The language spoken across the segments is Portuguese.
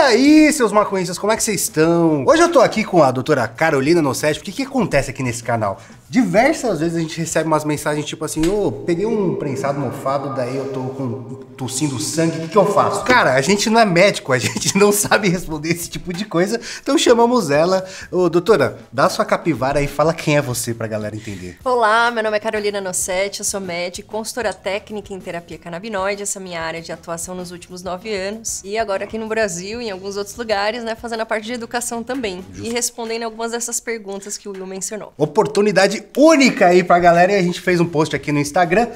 aí, seus maconhistas, como é que vocês estão? Hoje eu tô aqui com a doutora Carolina Nossetti, porque o que acontece aqui nesse canal? Diversas vezes a gente recebe umas mensagens tipo assim, ô, oh, peguei um prensado mofado, daí eu tô com tossindo sangue, o que, que, eu faço? Cara, a gente não é médico, a gente não sabe responder esse tipo de coisa, então chamamos ela. Ô, doutora, dá sua capivara e fala quem é você pra galera entender. Olá, meu nome é Carolina Nossetti, eu sou médica, consultora técnica em terapia canabinoide, essa é a minha área de atuação nos últimos nove anos, e agora aqui no Brasil, em em alguns outros lugares, né, fazendo a parte de educação também. Justo. E respondendo algumas dessas perguntas que o Will mencionou. Oportunidade única aí pra galera e a gente fez um post aqui no Instagram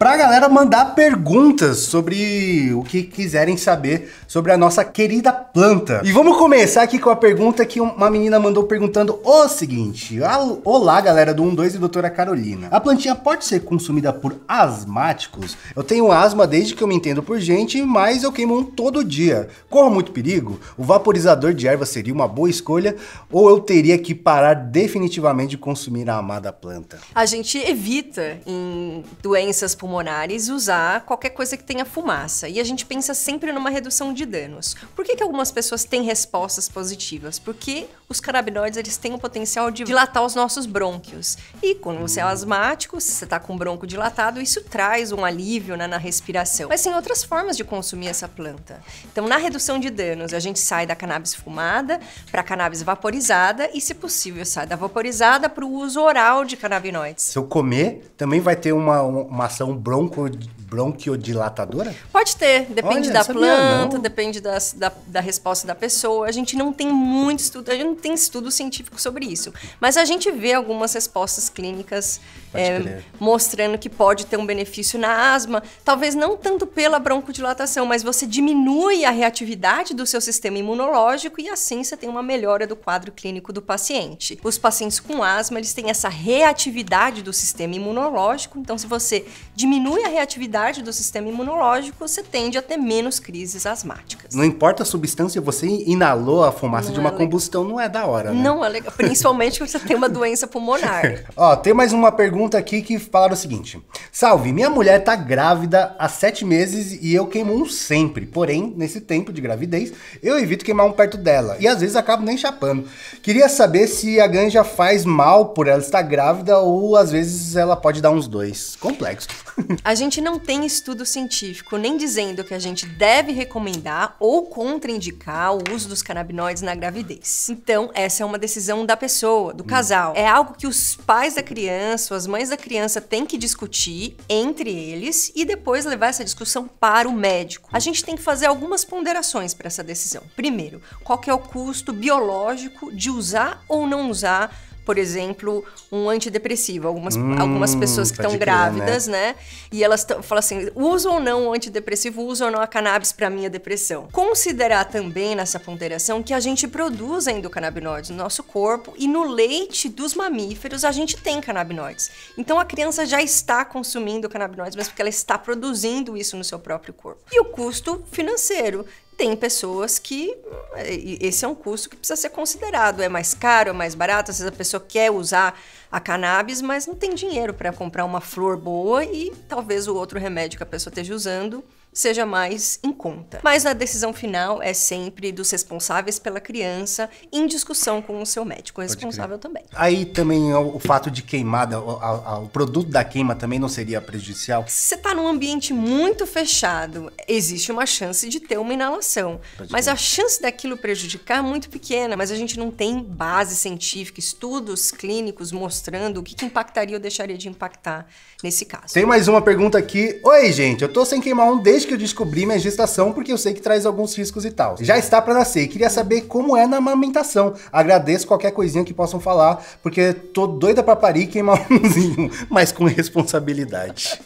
para a galera mandar perguntas sobre o que quiserem saber sobre a nossa querida planta. E vamos começar aqui com a pergunta que uma menina mandou perguntando o seguinte: Olá, galera do 12 e doutora Carolina. A plantinha pode ser consumida por asmáticos? Eu tenho asma desde que eu me entendo por gente, mas eu queimo um todo dia. Corro muito perigo? O vaporizador de erva seria uma boa escolha ou eu teria que parar definitivamente de consumir a amada planta? A gente evita em doenças pulmonares pulmonares usar qualquer coisa que tenha fumaça. E a gente pensa sempre numa redução de danos. Por que, que algumas pessoas têm respostas positivas? Porque os canabinoides eles têm o potencial de dilatar os nossos brônquios. E quando você é asmático, se você está com bronco dilatado, isso traz um alívio né, na respiração. Mas tem outras formas de consumir essa planta. Então, na redução de danos, a gente sai da cannabis fumada para cannabis vaporizada e, se possível, sai da vaporizada para o uso oral de canabinoides. Se eu comer, também vai ter uma, uma ação bronco, bronquiodilatadora? Pode ter, depende Olha, da planta, não. depende das, da, da, resposta da pessoa. A gente não tem muito estudo, a gente não tem estudo científico sobre isso. Mas a gente vê algumas respostas clínicas é, mostrando que pode ter um benefício na asma, talvez não tanto pela broncodilatação, mas você diminui a reatividade do seu sistema imunológico e assim você tem uma melhora do quadro clínico do paciente. Os pacientes com asma, eles têm essa reatividade do sistema imunológico, então se você diminui diminui a reatividade do sistema imunológico, você tende a ter menos crises asmáticas. Não importa a substância, você inalou a fumaça não de é uma é combustão, não é da hora, né? Não é legal, principalmente quando você tem uma doença pulmonar. Ó, tem mais uma pergunta aqui que fala o seguinte. Salve, minha mulher tá grávida há sete meses e eu queimo um sempre. Porém, nesse tempo de gravidez, eu evito queimar um perto dela. E às vezes acabo nem chapando. Queria saber se a ganja faz mal por ela estar grávida ou às vezes ela pode dar uns dois. Complexo. a gente não tem estudo científico nem dizendo que a gente deve recomendar ou contraindicar o uso dos canabinoides na gravidez. Então, essa é uma decisão da pessoa, do hum. casal. É algo que os pais da criança, as mães da criança têm que discutir entre eles e depois levar essa discussão para o médico. A gente tem que fazer algumas ponderações para essa decisão. Primeiro, qual que é o custo biológico de usar ou não usar por exemplo, um antidepressivo. Algumas, hum, algumas pessoas que estão né? grávidas, né? né? E elas falam assim: uso ou não o antidepressivo, uso ou não a cannabis para minha depressão. Considerar também nessa ponderação que a gente produz endocannabinoides no nosso corpo e no leite dos mamíferos a gente tem canabinoides. Então a criança já está consumindo canabinoides, mas porque ela está produzindo isso no seu próprio corpo. E o custo financeiro tem pessoas que é, esse é um custo que precisa ser considerado. É mais caro, é mais barato. Às vezes a pessoa quer usar a cannabis, mas não tem dinheiro para comprar uma flor boa e talvez o outro remédio que a pessoa esteja usando seja mais em conta. Mas a decisão final é sempre dos responsáveis pela criança, em discussão com o seu médico responsável também. Aí também é o fato de queimada, o, a, o produto da queima também não seria prejudicial? Se você está num ambiente muito fechado, existe uma chance de ter uma inalação. Pode mas crer. a chance daquilo prejudicar é muito pequena, mas a gente não tem base científica, estudos clínicos mostrando o que, que impactaria ou deixaria de impactar nesse caso. Tem mais uma pergunta aqui. Oi, gente, eu tô sem queimar um desde desde que eu descobri minha gestação, porque eu sei que traz alguns riscos e tal. Já está para nascer. Queria saber como é na amamentação. Agradeço qualquer coisinha que possam falar, porque tô doida para parir e queimar umzinho, mas com responsabilidade.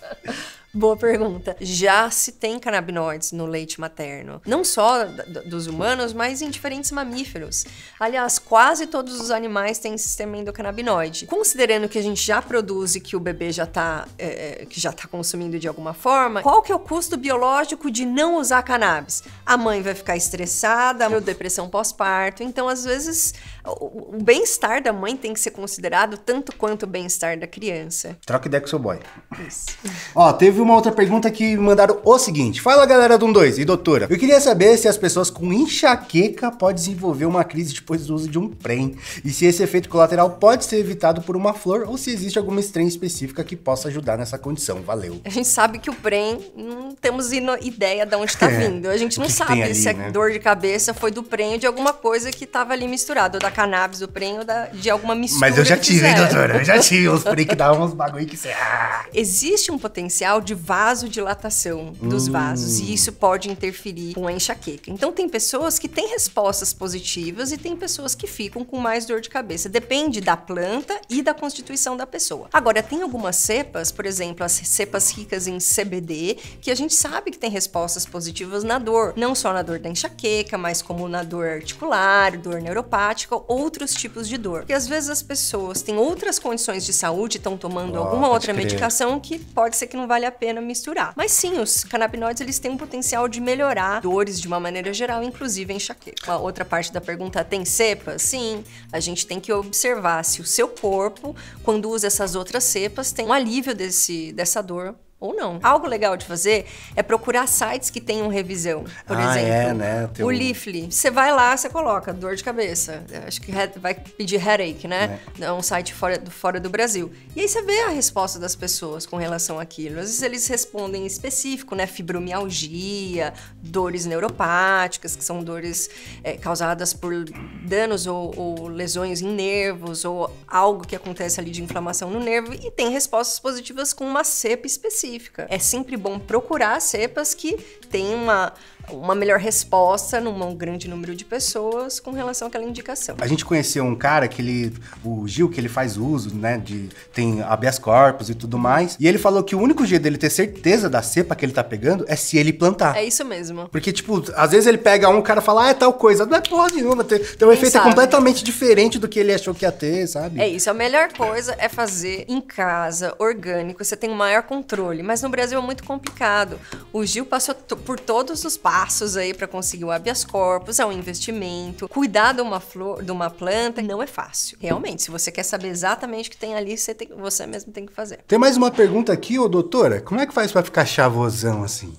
Boa pergunta. Já se tem canabinoides no leite materno, não só dos humanos, mas em diferentes mamíferos. Aliás, quase todos os animais têm sistema endocannabinoide. Considerando que a gente já produz e que o bebê já está é, é, que já tá consumindo de alguma forma, qual que é o custo biológico de não usar cannabis? A mãe vai ficar estressada, ou depressão pós-parto, então às vezes o, bem-estar da mãe tem que ser considerado tanto quanto o bem-estar da criança. Troca ideia com seu boy. Isso. Ó, teve uma outra pergunta que me mandaram o seguinte: Fala galera do 1-2 e doutora, eu queria saber se as pessoas com enxaqueca podem desenvolver uma crise depois do uso de um prem e se esse efeito colateral pode ser evitado por uma flor ou se existe alguma estranha específica que possa ajudar nessa condição. Valeu. A gente sabe que o prem não temos ideia de onde está é, vindo. A gente não que sabe que ali, se é a né? dor de cabeça foi do prem de alguma coisa que estava ali misturada, da cannabis, o prêmio da, de alguma mistura. Mas eu já tive, hein, doutora? Eu já tive uns prêmios que davam uns bagulho que você. Ah. Existe um potencial de vasodilatação dos hum. vasos e isso pode interferir com a enxaqueca. Então, tem pessoas que têm respostas positivas e tem pessoas que ficam com mais dor de cabeça. Depende da planta e da constituição da pessoa. Agora, tem algumas cepas, por exemplo, as cepas ricas em CBD, que a gente sabe que tem respostas positivas na dor, não só na dor da enxaqueca, mas como na dor articular, dor neuropática outros tipos de dor. Porque às vezes as pessoas têm outras condições de saúde, estão tomando oh, alguma outra crer. medicação que pode ser que não vale a pena misturar. Mas sim, os canabinoides eles têm um potencial de melhorar dores de uma maneira geral, inclusive enxaqueca. A outra parte da pergunta tem cepa? Sim, a gente tem que observar se o seu corpo, quando usa essas outras cepas, tem um alívio desse, dessa dor ou não. Algo legal de fazer é procurar sites que tenham revisão. Por ah, é, exemplo, é, né? o Leafly. Você vai lá, você coloca dor de cabeça. Acho que vai pedir headache, né? É. é um site fora do, fora do Brasil. E aí você vê a resposta das pessoas com relação àquilo. Às vezes eles respondem em específico, né? Fibromialgia, dores neuropáticas, que são dores é, causadas por danos ou, ou lesões em nervos ou algo que acontece ali de inflamação no nervo. E tem respostas positivas com uma cepa específica específica. É sempre bom procurar cepas que tem uma, uma melhor resposta num grande número de pessoas com relação àquela indicação. A gente conheceu um cara que ele, o Gil, que ele faz uso, né, de tem habeas corpus e tudo mais, e ele falou que o único jeito dele ter certeza da cepa que ele tá pegando é se ele plantar. É isso mesmo. Porque tipo, às vezes ele pega um, cara cara fala: "Ah, é tal coisa". Não é porra nenhuma, tem, tem um Quem efeito sabe? completamente diferente do que ele achou que ia ter, sabe? É isso, a melhor coisa é fazer em casa, orgânico, você tem o um maior controle, mas no Brasil é muito complicado. O Gil passou por todos os passos aí para conseguir o habeas corpus, é um investimento. Cuidar de uma flor, de uma planta, não é fácil. Realmente, se você quer saber exatamente o que tem ali, você, tem, você mesmo tem que fazer. Tem mais uma pergunta aqui, ô doutora. Como é que faz para ficar chavosão assim?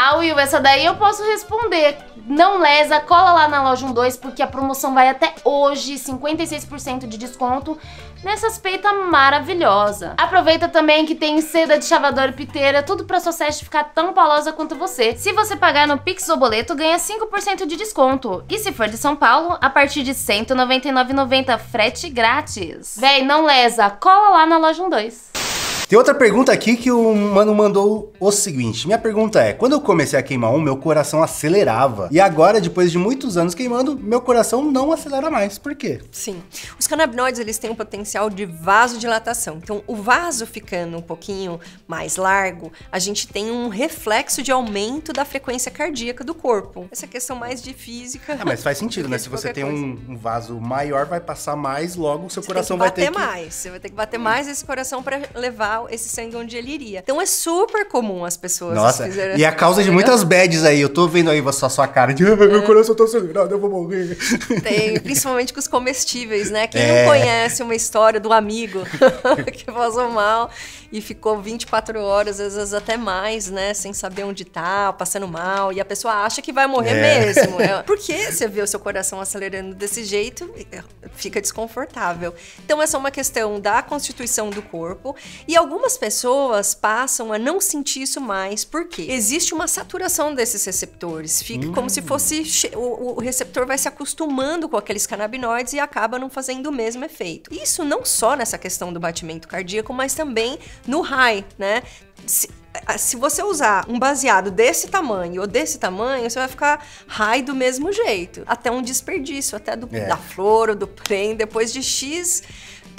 tal. E essa daí eu posso responder. Não lesa, cola lá na loja 12 porque a promoção vai até hoje, 56% de desconto nessas peitas maravilhosa. Aproveita também que tem seda de chavador e piteira, tudo pra sua seste ficar tão palosa quanto você. Se você pagar no Pix ou boleto, ganha 5% de desconto. E se for de São Paulo, a partir de R$ 199,90, frete grátis. Véi, não lesa, cola lá na loja 12. Tem outra pergunta aqui que o mano mandou o seguinte. Minha pergunta é, quando eu comecei a queimar um, meu coração acelerava. E agora, depois de muitos anos queimando, meu coração não acelera mais. Por quê? Sim. Os canabinoides, eles têm um potencial de vasodilatação. Então, o vaso ficando um pouquinho mais largo, a gente tem um reflexo de aumento da frequência cardíaca do corpo. Essa é questão mais de física. É, mas faz sentido, né? Se você tem um, um, vaso maior, vai passar mais, logo o seu você coração vai ter que... vai ter que bater mais, você vai ter que bater mais esse coração para levar tal, esse sangue onde ele iria. Então é super comum as pessoas Nossa, e a causa de muitas bads aí. Eu tô vendo aí a sua cara de ah, meu é. coração tá sangrado, eu vou morrer. Tem, principalmente com os comestíveis, né? Quem é. não conhece uma história do amigo que passou mal e ficou 24 horas, às vezes até mais, né? Sem saber onde tá, passando mal. E a pessoa acha que vai morrer é. mesmo. É, que? você vê o seu coração acelerando desse jeito, eh, fica desconfortável. Então, essa é uma questão da constituição do corpo. E algumas pessoas passam a não sentir isso mais, Por quê? existe uma saturação desses receptores. Fica hum. como se hum. fosse. O, o receptor vai se acostumando com aqueles canabinoides e acaba não fazendo o mesmo efeito. Isso não só nessa questão do batimento cardíaco, mas também no high, né? Se, se você usar um baseado desse tamanho ou desse tamanho, você vai ficar high do mesmo jeito. Até um desperdício, até do, é. da flor ou do prem, depois de X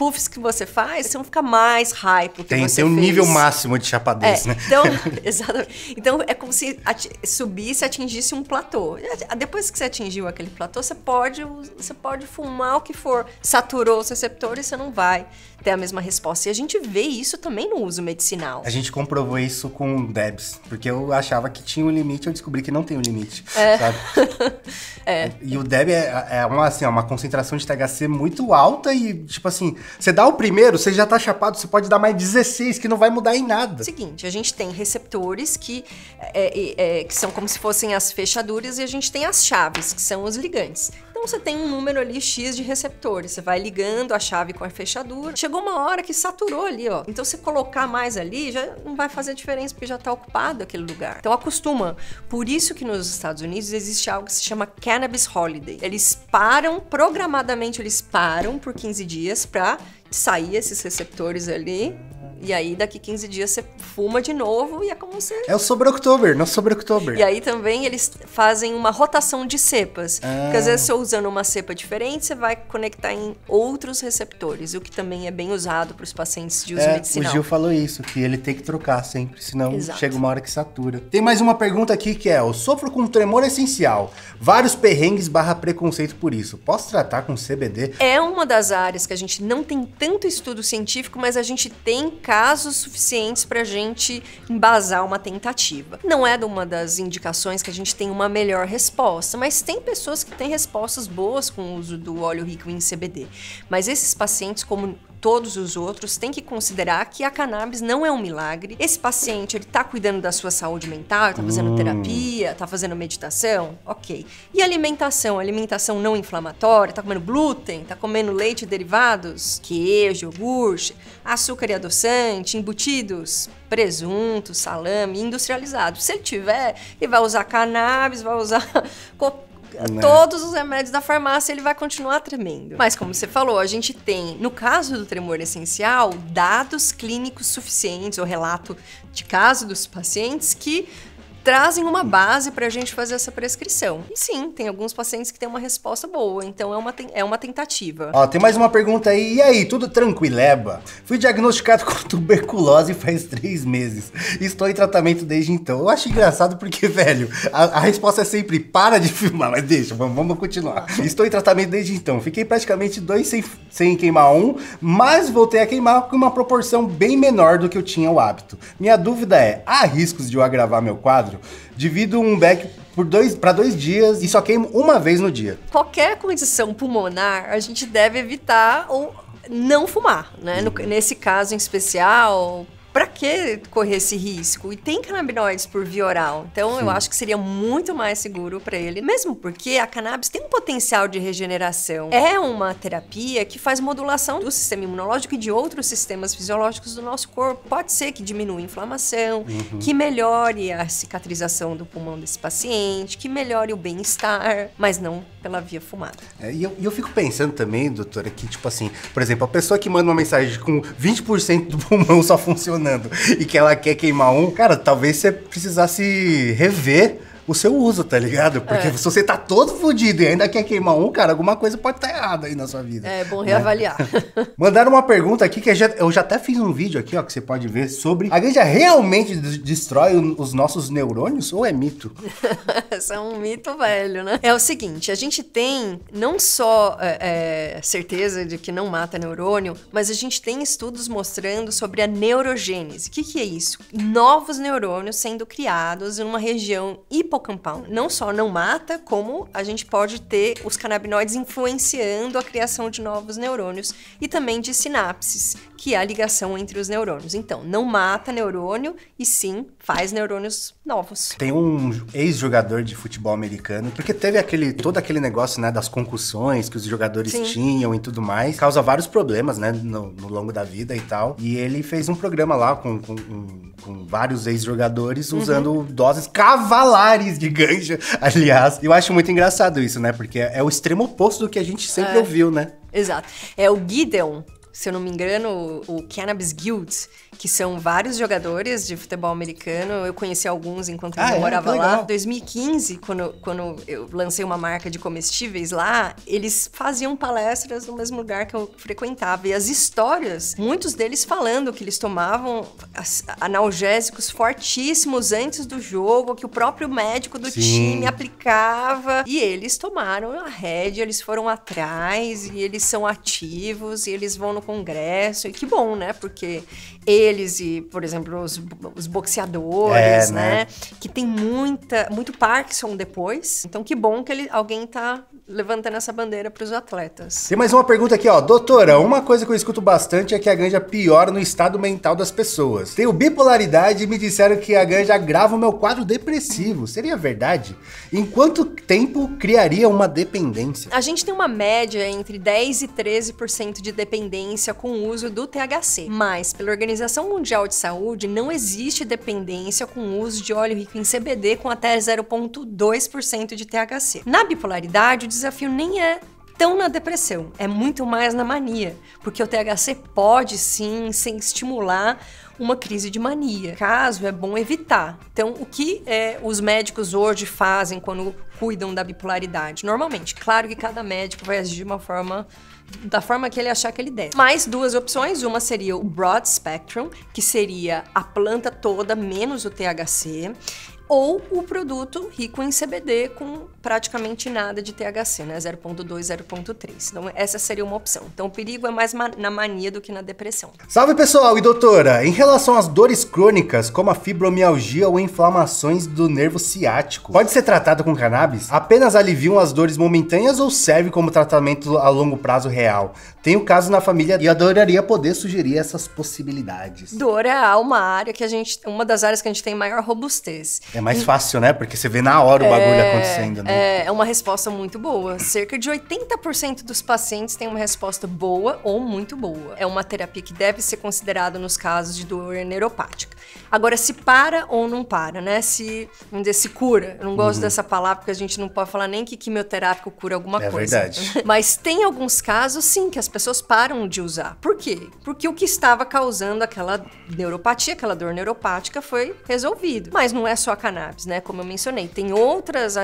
puffs que você faz, você não fica mais high porque tem, você Tem um fez. nível máximo de chapadez, é, né? Então, exatamente. Então, é como se subisse, atingisse um platô. Depois que você atingiu aquele platô, você pode, você pode fumar o que for. Saturou os receptores, você não vai ter a mesma resposta. E a gente vê isso também no uso medicinal. A gente comprovou isso com DEBS, porque eu achava que tinha um limite, eu descobri que não tem um limite, é. sabe? é. E o DEB é, é, é, uma, assim, é uma concentração de THC muito alta e, tipo assim, você dá o primeiro, você já tá chapado, você pode dar mais 16, que não vai mudar em nada. Seguinte, a gente tem receptores que, é, é, é, que são como se fossem as fechaduras e a gente tem as chaves, que são os ligantes. Então você tem um número ali X de receptores, você vai ligando a chave com a fechadura. Chegou uma hora que saturou ali, ó. Então você colocar mais ali já não vai fazer diferença porque já está ocupado aquele lugar. Então acostuma. Por isso que nos Estados Unidos existe algo que se chama Cannabis Holiday. Eles param programadamente, eles param por 15 dias para sair esses receptores ali e aí daqui 15 dias você fuma de novo e é como você. É o sobre October, não sobre October. E aí também eles fazem uma rotação de cepas. Ah. Porque às vezes você usando uma cepa diferente, você vai conectar em outros receptores, o que também é bem usado para os pacientes de uso é, medicinal. O Gil falou isso, que ele tem que trocar sempre, senão Exato. chega uma hora que satura. Tem mais uma pergunta aqui que é: eu sofro com tremor essencial, vários perrengues barra preconceito por isso. Posso tratar com CBD? É uma das áreas que a gente não tem tanto estudo científico, mas a gente tem casos suficientes para a gente embasar uma tentativa. Não é uma das indicações que a gente tem uma melhor resposta, mas tem pessoas que têm respostas boas com o uso do óleo rico em CBD. Mas esses pacientes, como todos os outros, tem que considerar que a cannabis não é um milagre. Esse paciente, ele tá cuidando da sua saúde mental, tá fazendo hum. terapia, tá fazendo meditação, ok. E alimentação, alimentação não inflamatória, tá comendo glúten, tá comendo leite e derivados, queijo, iogurte, açúcar e adoçante, embutidos, presunto, salame, industrializado. Se ele tiver, ele vai usar cannabis, vai usar né? todos os remédios da farmácia, ele vai continuar tremendo. Mas como você falou, a gente tem, no caso do tremor essencial, dados clínicos suficientes, ou relato de caso dos pacientes que trazem uma base para a gente fazer essa prescrição. E sim, tem alguns pacientes que têm uma resposta boa, então é uma, é uma tentativa. Ó, tem mais uma pergunta aí. E aí, tudo tranquileba? Fui diagnosticado com tuberculose faz três meses. Estou em tratamento desde então. Eu acho engraçado porque, velho, a, a resposta é sempre para de filmar, mas deixa, vamos, vamos continuar. Ah. Estou em tratamento desde então. Fiquei praticamente dois sem, sem queimar um, mas voltei a queimar com uma proporção bem menor do que eu tinha o hábito. Minha dúvida é, há riscos de eu agravar meu quadro? Divido um back por dois para dois dias e só queimo uma vez no dia. Qualquer condição pulmonar a gente deve evitar ou não fumar, né? Uhum. No, nesse caso em especial, para que correr esse risco? E tem canabinoides por via oral. Então, Sim. eu acho que seria muito mais seguro para ele, mesmo porque a cannabis tem um potencial de regeneração. É uma terapia que faz modulação do sistema imunológico e de outros sistemas fisiológicos do nosso corpo. Pode ser que diminua a inflamação, uhum. que melhore a cicatrização do pulmão desse paciente, que melhore o bem-estar, mas não pela via fumada. É, e eu, eu fico pensando também, doutora, que, tipo assim, por exemplo, a pessoa que manda uma mensagem com 20% do pulmão só funciona funcionando e que ela quer queimar um, cara, talvez você precisasse rever o seu uso, tá ligado? Porque é. se você tá todo fodido e ainda quer queimar um, cara, alguma coisa pode estar tá errada aí na sua vida. É bom né? reavaliar. Né? Mandaram uma pergunta aqui que eu já até fiz um vídeo aqui, ó, que você pode ver sobre a ganja realmente destrói os nossos neurônios ou é mito? Isso é um mito velho, né? É o seguinte, a gente tem não só é, é, certeza de que não mata neurônio, mas a gente tem estudos mostrando sobre a neurogênese. O que, que é isso? Novos neurônios sendo criados em uma região hipocondrial compound. Não só não mata, como a gente pode ter os canabinoides influenciando a criação de novos neurônios e também de sinapses, que é a ligação entre os neurônios. Então, não mata neurônio e sim faz neurônios novos. Tem um ex-jogador de futebol americano, porque teve aquele todo aquele negócio, né, das concussões que os jogadores sim. tinham e tudo mais, causa vários problemas, né, no, no, longo da vida e tal. E ele fez um programa lá com, com, com vários ex-jogadores uhum. usando uhum. doses cavalares nariz de ganja, aliás. Eu acho muito engraçado isso, né? Porque é o extremo oposto do que a gente sempre é. ouviu, né? Exato. É o Gideon, se eu não me engano, o Cannabis Guild, que são vários jogadores de futebol americano. Eu conheci alguns enquanto ah, eu é? morava lá. 2015, quando, quando eu lancei uma marca de comestíveis lá, eles faziam palestras no mesmo lugar que eu frequentava. E as histórias, muitos deles falando que eles tomavam analgésicos fortíssimos antes do jogo, que o próprio médico do Sim. time aplicava. E eles tomaram a rédea, eles foram atrás, e eles são ativos, e eles vão no congresso. E que bom, né? Porque e, por exemplo, os, os boxeadores, é, né? né? Que tem muita, muito Parkinson depois. Então, que bom que ele, alguém tá levantando essa bandeira para os atletas. Tem mais uma pergunta aqui, ó. Doutora, uma coisa que eu escuto bastante é que a ganja é piora no estado mental das pessoas. Tenho bipolaridade e me disseram que a ganja agrava o meu quadro depressivo. Seria verdade? Em quanto tempo criaria uma dependência? A gente tem uma média entre 10 e 13% de dependência com o uso do THC, mas pela Organização Mundial de Saúde não existe dependência com o uso de óleo rico em CBD com até 0,2% de THC. Na bipolaridade, o desafio nem é tão na depressão, é muito mais na mania, porque o THC pode sim, sem estimular uma crise de mania. Caso é bom evitar. Então, o que é, os médicos hoje fazem quando cuidam da bipolaridade? Normalmente, claro que cada médico vai agir de uma forma da forma que ele achar que ele deve Mais duas opções, uma seria o broad spectrum, que seria a planta toda menos o THC, ou o produto rico em CBD com praticamente nada de THC, né? 0.2, 0.3. Então, essa seria uma opção. Então, o perigo é mais ma na mania do que na depressão. Salve, pessoal! E doutora, em relação às dores crônicas, como a fibromialgia ou inflamações do nervo ciático, pode ser tratado com cannabis? Apenas aliviam as dores momentâneas ou serve como tratamento a longo prazo real? Tem o um caso na família e adoraria poder sugerir essas possibilidades. Dor é uma área que a gente, uma das áreas que a gente tem maior robustez. É mais e... fácil, né? Porque você vê na hora o bagulho é... acontecendo, né? é, é uma resposta muito boa. Cerca de 80% dos pacientes têm uma resposta boa ou muito boa. É uma terapia que deve ser considerada nos casos de dor neuropática. Agora, se para ou não para, né? Se, vamos dizer, se cura. Eu não gosto uhum. dessa palavra porque a gente não pode falar nem que quimioterápico cura alguma é coisa. É verdade. Mas tem alguns casos, sim, que as pessoas param de usar. Por quê? Porque o que estava causando aquela neuropatia, aquela dor neuropática, foi resolvido. Mas não é só a cannabis, né? Como eu mencionei, tem outras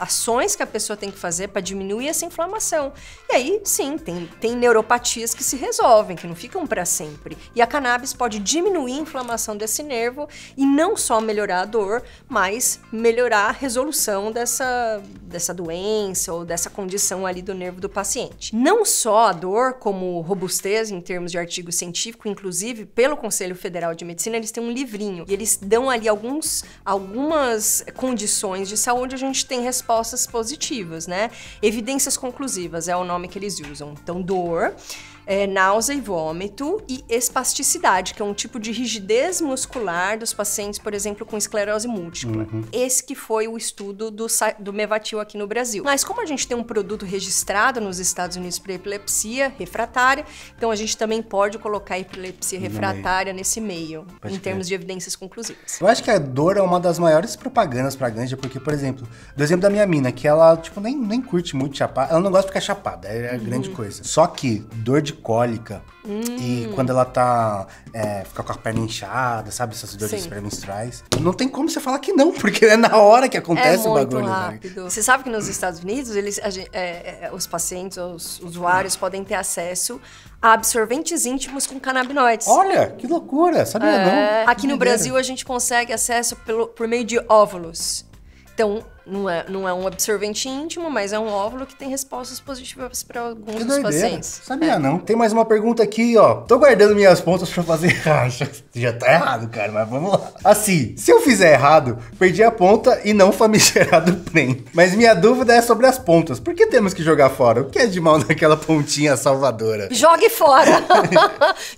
ações que a pessoa tem que fazer para diminuir essa inflamação. E aí, sim, tem, tem neuropatias que se resolvem, que não ficam para sempre. E a cannabis pode diminuir a inflamação desse nervo e não só melhorar a dor, mas melhorar a resolução dessa, dessa doença ou dessa condição ali do nervo do paciente. Não só a dor, como robustez em termos de artigo científico, inclusive pelo Conselho Federal de Medicina, eles têm um livrinho e eles dão ali alguns, algumas condições de saúde a gente tem respostas positivas, né? Evidências conclusivas é o nome que eles usam. Então, dor é, náusea e vômito e espasticidade, que é um tipo de rigidez muscular dos pacientes, por exemplo, com esclerose múltipla. Uhum. Esse que foi o estudo do, do Mevatil aqui no Brasil. Mas como a gente tem um produto registrado nos Estados Unidos para epilepsia refratária, então a gente também pode colocar epilepsia refratária meio. nesse meio, pode em termos de evidências conclusivas. Eu acho que a dor é uma das maiores propagandas para ganja, porque, por exemplo, do exemplo da minha mina, que ela, tipo, nem, nem curte muito chapar, ela não gosta de ficar chapada, é, é a uhum. grande coisa. Só que dor de cólica. Hum. E quando ela tá. É, fica com a perna inchada, sabe? Essas dores pré-menstruais. Não tem como você falar que não, porque é na hora que acontece é o bagulho. Né? Rápido. Né? Você sabe que nos Estados Unidos, eles, é, é, é, os pacientes, os usuários, podem ter acesso a absorventes íntimos com canabinoides. Olha, que loucura! Sabia é. não? Aqui no Brasil, a gente consegue acesso pelo, por meio de óvulos. Então, não é, não é um absorvente íntimo, mas é um óvulo que tem respostas positivas para alguns que dos pacientes. Sabia é. não. Tem mais uma pergunta aqui, ó. Tô guardando minhas pontas para fazer racha. Já tá errado, cara, mas vamos lá. Assim, se eu fizer errado, perdi a ponta e não famigerado prem. Mas minha dúvida é sobre as pontas. Por que temos que jogar fora? O que é de mal naquela pontinha salvadora? Jogue fora!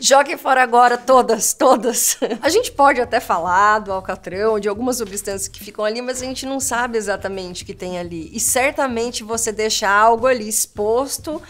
Jogue fora agora, todas, todas. A gente pode até falar do alcatrão, de algumas substâncias que ficam ali, mas a gente não sabe exatamente exatamente que tem ali. E certamente você deixa algo ali exposto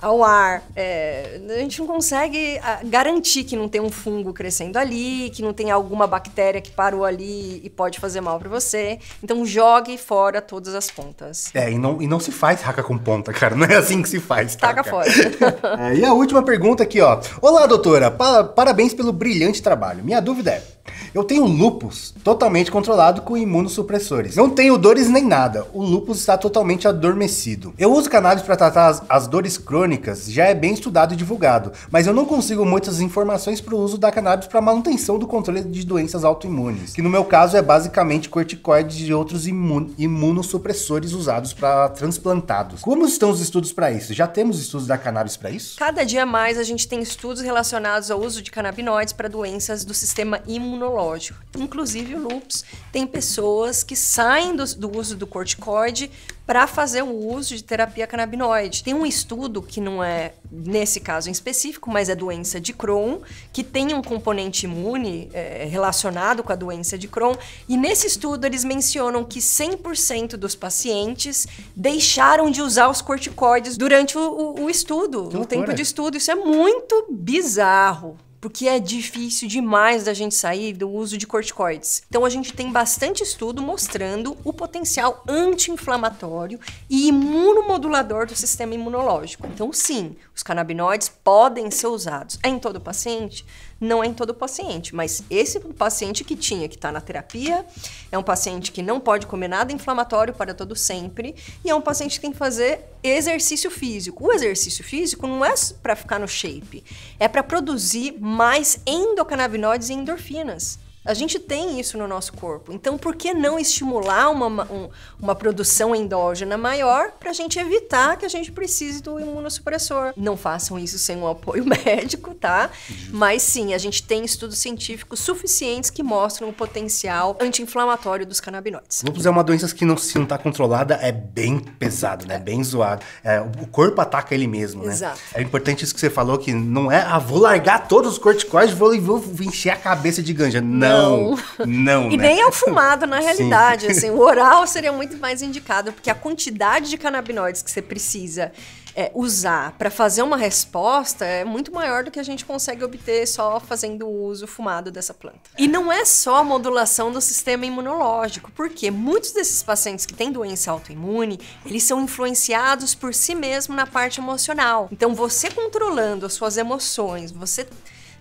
ao ar. É, a gente não consegue ah, garantir que não tem um fungo crescendo ali, que não tem alguma bactéria que parou ali e pode fazer mal para você. Então jogue fora todas as pontas. É, e não, e não se faz raca com ponta, cara. Não é assim que se faz. Tá, Taca fora. é, e a última pergunta aqui, ó. Olá, doutora. Pa parabéns pelo brilhante trabalho. Minha dúvida é. Eu tenho lupus totalmente controlado com imunossupressores. Não tenho dores nem nada. O lupus está totalmente adormecido. Eu uso cannabis para tratar as, as, dores crônicas, já é bem estudado e divulgado, mas eu não consigo muitas informações para o uso da cannabis para manutenção do controle de doenças autoimunes, que no meu caso é basicamente corticoides e outros imun, imunossupressores usados para transplantados. Como estão os estudos para isso? Já temos estudos da cannabis para isso? Cada dia mais a gente tem estudos relacionados ao uso de canabinoides para doenças do sistema imunológico imunológico. Inclusive, o lupus tem pessoas que saem do, do uso do corticoide para fazer o uso de terapia canabinoide. Tem um estudo que não é nesse caso em específico, mas é doença de Crohn, que tem um componente imune é, relacionado com a doença de Crohn. E nesse estudo eles mencionam que 100% dos pacientes deixaram de usar os corticoides durante o, o, o estudo, no tempo de estudo. Isso é muito bizarro porque é difícil demais da gente sair do uso de corticoides. Então a gente tem bastante estudo mostrando o potencial anti-inflamatório e imunomodulador do sistema imunológico. Então sim, os canabinoides podem ser usados. É em todo paciente? não é em todo paciente, mas esse paciente que tinha que estar tá na terapia é um paciente que não pode comer nada inflamatório para todo sempre e é um paciente que tem que fazer exercício físico. O exercício físico não é para ficar no shape, é para produzir mais endocannabinoides e endorfinas. A gente tem isso no nosso corpo. Então, por que não estimular uma, um, uma produção endógena maior para a gente evitar que a gente precise do imunossupressor? Não façam isso sem um apoio médico, tá? Mas sim, a gente tem estudos científicos suficientes que mostram o potencial anti-inflamatório dos canabinoides. Lúpus é uma doença que, não, se não está controlada, é bem pesado, né? É. Bem zoado. É, o corpo ataca ele mesmo, né? Exato. É importante isso que você falou, que não é, ah, vou largar todos os corticoides, vou, vou encher a cabeça de ganja. Não não. Não. E né? nem é o fumado, na realidade. Assim, o oral seria muito mais indicado, porque a quantidade de canabinoides que você precisa é, usar para fazer uma resposta é muito maior do que a gente consegue obter só fazendo o uso fumado dessa planta. E não é só a modulação do sistema imunológico, porque muitos desses pacientes que têm doença autoimune, eles são influenciados por si mesmo na parte emocional. Então, você controlando as suas emoções, você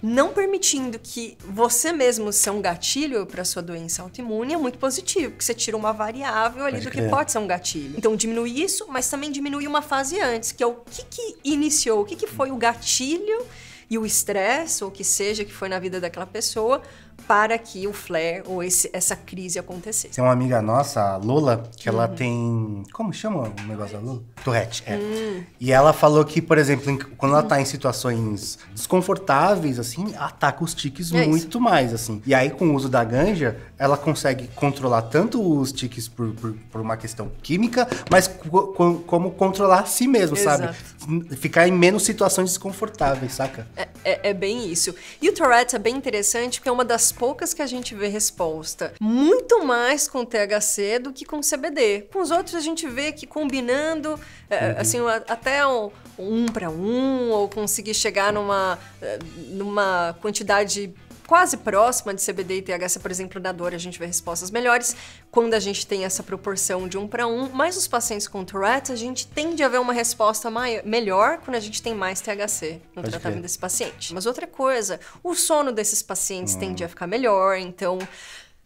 não permitindo que você mesmo ser um gatilho para sua doença autoimune é muito positivo, porque você tira uma variável ali pode do que pode ser um gatilho. Então diminui isso, mas também diminui uma fase antes, que é o que, que iniciou, o que, que foi o gatilho e o estresse, ou o que seja que foi na vida daquela pessoa, para que o flare ou esse, essa crise acontecesse. Tem uma amiga nossa, a que uhum. ela tem. Como chama o negócio da Lula? Tourette, é. Hum. E ela falou que, por exemplo, em, quando ela tá em situações desconfortáveis, assim, ataca os tiques é muito isso. mais, assim. E aí, com o uso da ganja, ela consegue controlar tanto os tiques por, por, por uma questão química, mas co como controlar si mesmo, Exato. sabe? Ficar em menos situações desconfortáveis, saca? É, é, é bem isso. E o Tourette é bem interessante porque é uma das poucas que a gente vê resposta, muito mais com THC do que com CBD. Com os outros a gente vê que combinando, é, uhum. assim, até um, um para um, ou conseguir chegar numa, é, numa quantidade quase próxima de CBD e THC, por exemplo, na dor a gente vê respostas melhores quando a gente tem essa proporção de um para um, mas os pacientes com Tourette a gente tende a ver uma resposta maior, melhor quando a gente tem mais THC no Pode tratamento ver. desse paciente. Mas outra coisa, o sono desses pacientes hum. tende a ficar melhor, então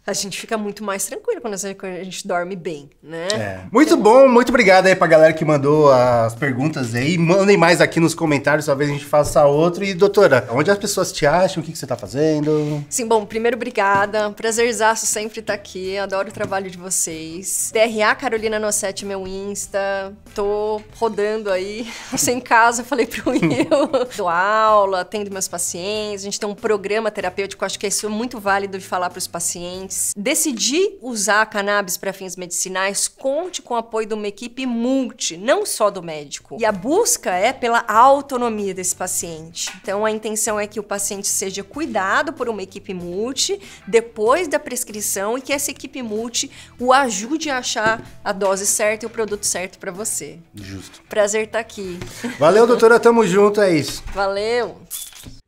a gente fica muito mais tranquilo quando a gente dorme bem, né? É. Muito bom, muito obrigado aí pra galera que mandou as perguntas aí. Mandem mais aqui nos comentários, talvez a gente faça outro. E, doutora, onde as pessoas te acham? O que, que você tá fazendo? Sim, bom, primeiro, obrigada. Prazerzaço sempre estar tá aqui. Adoro o trabalho de vocês. DRA Carolina Nossete, meu Insta. Tô rodando aí. Você em casa, falei pro Will. tô aula, atendo meus pacientes. A gente tem um programa terapêutico, acho que isso é muito válido de falar pros pacientes Decidir usar a cannabis para fins medicinais conte com o apoio de uma equipe multi, não só do médico. E a busca é pela autonomia desse paciente. Então a intenção é que o paciente seja cuidado por uma equipe multi depois da prescrição e que essa equipe multi o ajude a achar a dose certa e o produto certo para você. Justo. Prazer estar tá aqui. Valeu, doutora, tamo junto, é isso. Valeu.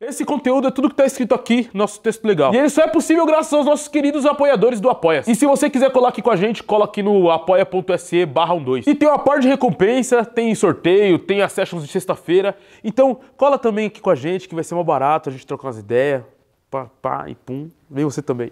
Esse conteúdo é tudo que está escrito aqui nosso texto legal. E ele só é possível graças aos nossos queridos apoiadores do Apoia. -se. E se você quiser colar aqui com a gente, cola aqui no apoia.se barra 12. E tem o apoio de recompensa, tem sorteio, tem as sessions de sexta-feira. Então cola também aqui com a gente, que vai ser mais barato a gente trocar umas ideias. Pá, pá e pum. Vem você também.